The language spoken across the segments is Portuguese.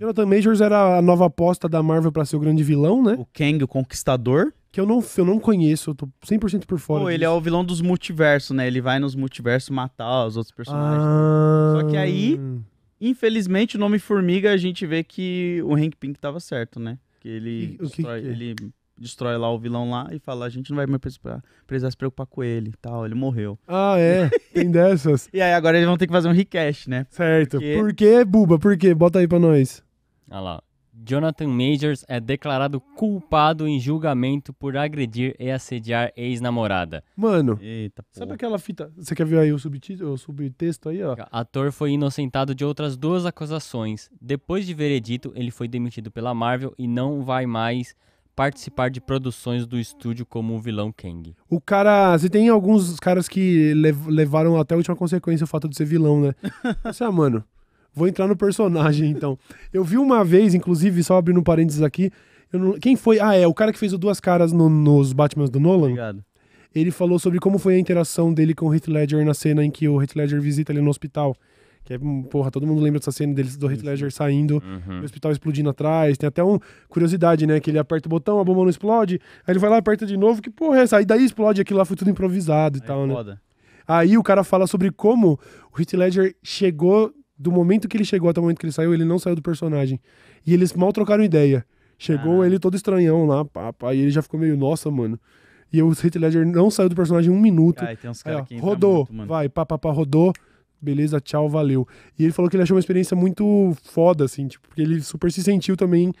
Jonathan Majors era a nova aposta da Marvel para ser o grande vilão, né? O Kang, o Conquistador. Que eu não, eu não conheço, eu tô 100% por fora. Pô, disso. ele é o vilão dos multiversos, né? Ele vai nos multiversos matar os outros personagens. Ah... Só que aí, ah. infelizmente, o nome Formiga, a gente vê que o Hank Pink tava certo, né? Que ele, que, destrói, que, que... É? ele destrói lá o vilão lá e fala: a gente não vai mais precisar se preocupar com ele e tal, ele morreu. Ah, é? Tem dessas. e aí agora eles vão ter que fazer um recash, né? Certo. Porque... Por que, Buba? Por que? Bota aí pra nós. Olha lá. Jonathan Majors é declarado culpado em julgamento por agredir e assediar ex-namorada. Mano, Eita, sabe aquela fita? Você quer ver aí o, subtítulo, o subtexto aí, ó? Ator foi inocentado de outras duas acusações. Depois de veredito, ele foi demitido pela Marvel e não vai mais participar de produções do estúdio como o vilão Kang. O cara. Você tem alguns caras que lev levaram até a última consequência o fato de ser vilão, né? Você, ah, mano. Vou entrar no personagem, então. Eu vi uma vez, inclusive, só abrindo um parênteses aqui. Não... Quem foi? Ah, é, o cara que fez o Duas Caras no, nos Batman do Nolan. Obrigado. Ele falou sobre como foi a interação dele com o Heath Ledger na cena em que o Heath Ledger visita ele no hospital. Que é, hum, porra, todo mundo lembra dessa cena deles do Heath Ledger saindo, uhum. o hospital explodindo atrás. Tem até um curiosidade, né? Que ele aperta o botão, a bomba não explode, aí ele vai lá, aperta de novo, que porra é essa? Aí daí explode, aquilo lá foi tudo improvisado e aí tal, é né? Aí o cara fala sobre como o Heath Ledger chegou do momento que ele chegou até o momento que ele saiu, ele não saiu do personagem. E eles mal trocaram ideia. Chegou ah. ele todo estranhão lá, papai, e ele já ficou meio, nossa, mano. E o Heath Ledger não saiu do personagem um minuto. Ah, tem uns caras que Rodou, muito, vai, papapá, rodou. Beleza, tchau, valeu. E ele falou que ele achou uma experiência muito foda, assim, tipo, porque ele super se sentiu também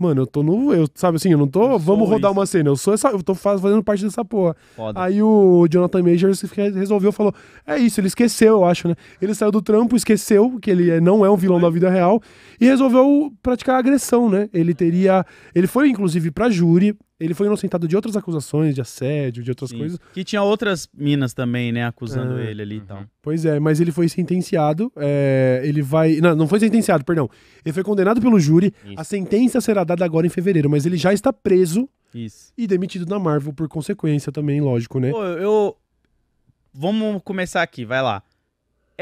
mano, eu tô no. Eu, sabe assim, eu não tô. Eu vamos rodar isso. uma cena. Eu sou essa. Eu tô fazendo parte dessa porra. Foda. Aí o Jonathan Majors resolveu, falou: é isso, ele esqueceu, eu acho, né? Ele saiu do trampo, esqueceu que ele é, não é um vilão é. da vida real e resolveu praticar agressão, né? Ele teria. Ele foi, inclusive, pra júri ele foi inocentado de outras acusações, de assédio, de outras Sim. coisas. Que tinha outras minas também, né, acusando é. ele ali e uhum. tal. Pois é, mas ele foi sentenciado. É, ele vai. Não, não foi sentenciado, perdão. Ele foi condenado pelo júri. Isso. A sentença será dada agora em fevereiro, mas ele já está preso. Isso. E demitido da Marvel por consequência também, lógico, né? Pô, eu. Vamos começar aqui, vai lá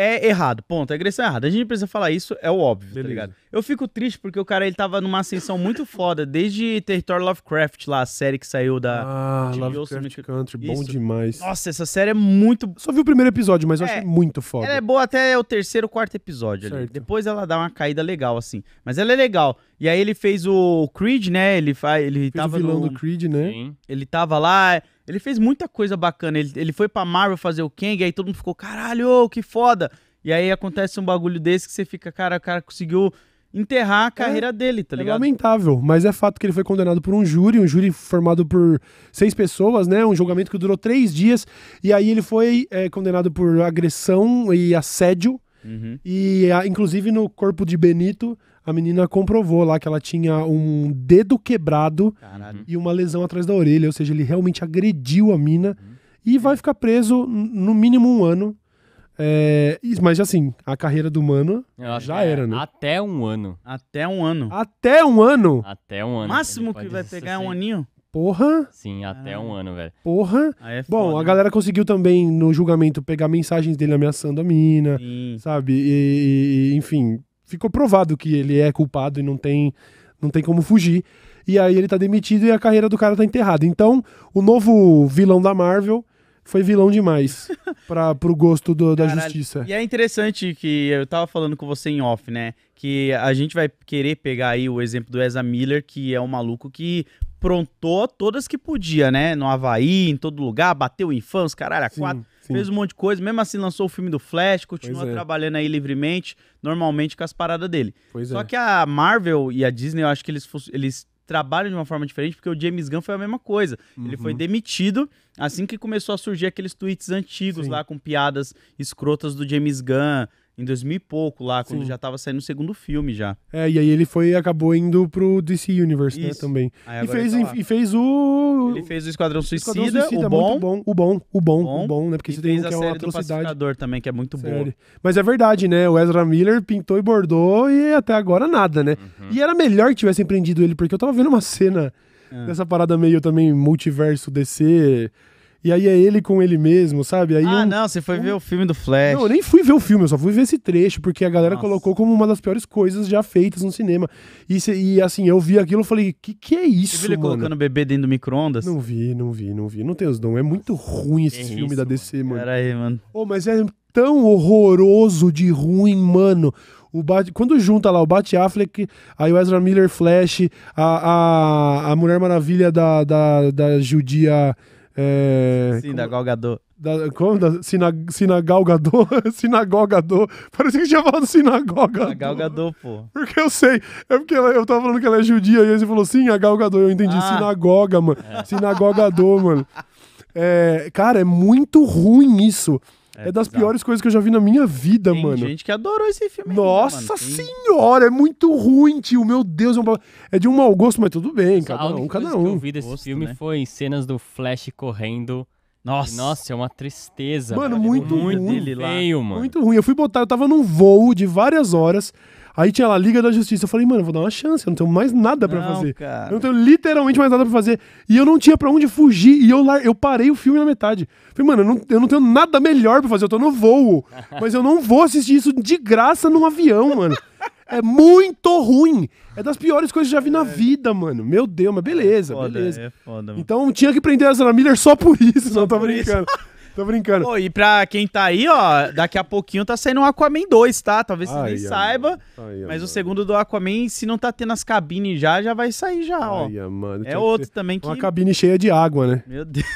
é errado, ponto. A é agressão é errada. A gente precisa falar isso, é o óbvio, tá Beleza. tá ligado? Eu fico triste porque o cara ele tava numa ascensão muito foda desde Território Lovecraft lá, a série que saiu da Ah, de Lovecraft Wilson, Country, isso. bom demais. Nossa, essa série é muito Só vi o primeiro episódio, mas eu achei é, muito foda. Ela é boa até o terceiro, quarto episódio ali. Depois ela dá uma caída legal assim, mas ela é legal. E aí ele fez o Creed, né? Ele faz, ele fez tava o vilão no... do Creed, né? Sim. Ele tava lá ele fez muita coisa bacana. Ele, ele foi pra Marvel fazer o Kang, aí todo mundo ficou, caralho, que foda. E aí acontece um bagulho desse que você fica, cara, o cara conseguiu enterrar a é, carreira é, dele, tá é ligado? É lamentável, mas é fato que ele foi condenado por um júri, um júri formado por seis pessoas, né? Um julgamento que durou três dias, e aí ele foi é, condenado por agressão e assédio. Uhum. E, a, inclusive, no corpo de Benito, a menina comprovou lá que ela tinha um dedo quebrado Caralho. e uma lesão atrás da orelha, ou seja, ele realmente agrediu a mina uhum. e vai ficar preso no mínimo um ano. É, mas assim, a carreira do mano já é era, né? Até um ano. Até um ano. Até um ano? Até um ano. Máximo que vai pegar é um aninho? Porra! Sim, até um ano, velho. Porra! É Bom, foda, a né? galera né? conseguiu também, no julgamento, pegar mensagens dele ameaçando a mina, Sim. sabe? E, e, enfim, ficou provado que ele é culpado e não tem, não tem como fugir. E aí ele tá demitido e a carreira do cara tá enterrada. Então, o novo vilão da Marvel foi vilão demais para pro gosto do, da Caralho. justiça. E é interessante que eu tava falando com você em off, né? Que a gente vai querer pegar aí o exemplo do Ezra Miller, que é um maluco que aprontou todas que podia, né? No Havaí, em todo lugar, bateu em fãs, caralho, a quatro. Sim. Fez um monte de coisa, mesmo assim lançou o filme do Flash, continua é. trabalhando aí livremente, normalmente com as paradas dele. Pois Só é. que a Marvel e a Disney, eu acho que eles, eles trabalham de uma forma diferente, porque o James Gunn foi a mesma coisa. Uhum. Ele foi uhum. demitido assim que começou a surgir aqueles tweets antigos Sim. lá com piadas escrotas do James Gunn, em 2000 e pouco lá, quando Sim. já tava saindo o segundo filme já. É, e aí ele foi acabou indo pro DC Universe, né, Isso. né, também. e fez, tá e fez o... Ele fez o Esquadrão Suicida, Esquadrão Suicida o, bom, bom, o bom. O bom, bom. o bom, né, porque você tem um que é uma atrocidade. Do também, que é muito série. boa. Mas é verdade, né, o Ezra Miller pintou e bordou e até agora nada, né. Uhum. E era melhor que tivessem prendido ele, porque eu tava vendo uma cena é. dessa parada meio também multiverso DC... E aí é ele com ele mesmo, sabe? Aí ah, um, não, você foi um... ver o filme do Flash. Não, eu nem fui ver o filme, eu só fui ver esse trecho, porque a galera Nossa. colocou como uma das piores coisas já feitas no cinema. E, e assim, eu vi aquilo e falei, que que é isso, Você viu ele colocando bebê dentro do micro-ondas? Não vi, não vi, não vi. Não tem os dons. É muito ruim esse filme isso, da DC, mano. Pera aí, mano. Oh, mas é tão horroroso de ruim, mano. O Bat... Quando junta lá o Bat Affleck, aí o Ezra Miller Flash, a, a, a Mulher Maravilha da, da, da judia é, como, da como? Da, sina, sinagogador. Parecia que tinha falado sinagoga. Galgador, pô. Porque eu sei. É porque ela, eu tava falando que ela é judia e aí você falou sim, a Galgador. Eu entendi. Ah. Sinagoga, mano. É. Sinagogador, mano. É, cara, é muito ruim isso. É, é, das bizarro. piores coisas que eu já vi na minha vida, Tem mano. Tem gente que adorou esse filme. Nossa senhora, é muito ruim, tio. Meu Deus, é, um... é de um mau gosto, mas tudo bem. Cada um, cada um. O que eu vi desse gosto, filme né? foi em cenas do Flash correndo. Nossa. Nossa, é uma tristeza. Mano, muito, muito ruim. Feio, mano. Muito ruim. Eu fui botar, eu tava num voo de várias horas. Aí tinha lá Liga da Justiça. Eu falei, mano, eu vou dar uma chance, eu não tenho mais nada para fazer. Cara. Eu não tenho literalmente mais nada para fazer. E eu não tinha para onde fugir. E eu, eu parei o filme na metade. falei, mano, eu não, eu não tenho nada melhor para fazer. Eu tô no voo. mas eu não vou assistir isso de graça num avião, mano. É muito ruim. É das piores coisas que eu já vi é. na vida, mano. Meu Deus, mas é beleza, é foda, beleza. É foda, então tinha que prender a Zana Miller só por isso, só não tô brincando. Tô brincando. Pô, e pra quem tá aí, ó, daqui a pouquinho tá saindo o Aquaman 2, tá? Talvez você nem saiba. mas o segundo do Aquaman, se não tá tendo as cabines já, já vai sair já, ó. Mano, é outro que também que. Uma cabine cheia de água, né? Meu Deus.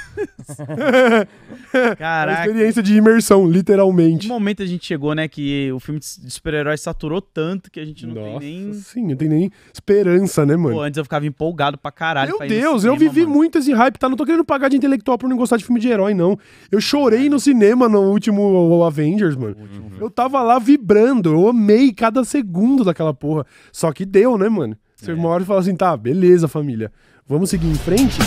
Caraca. Uma experiência de imersão, literalmente. Que momento a gente chegou, né? Que o filme de super-heróis saturou tanto que a gente não Nossa, tem nem. Sim, não tem nem esperança, né, mano? Pô, antes eu ficava empolgado pra caralho. Meu pra Deus, cinema, eu vivi mano. muito esse hype, tá? Não tô querendo pagar de intelectual por não gostar de filme de herói, não. Eu chorei no cinema no último Avengers, mano. Eu tava lá vibrando, eu amei cada segundo daquela porra. Só que deu, né, mano? Você é. uma hora e fala assim, tá, beleza, família. Vamos seguir em frente?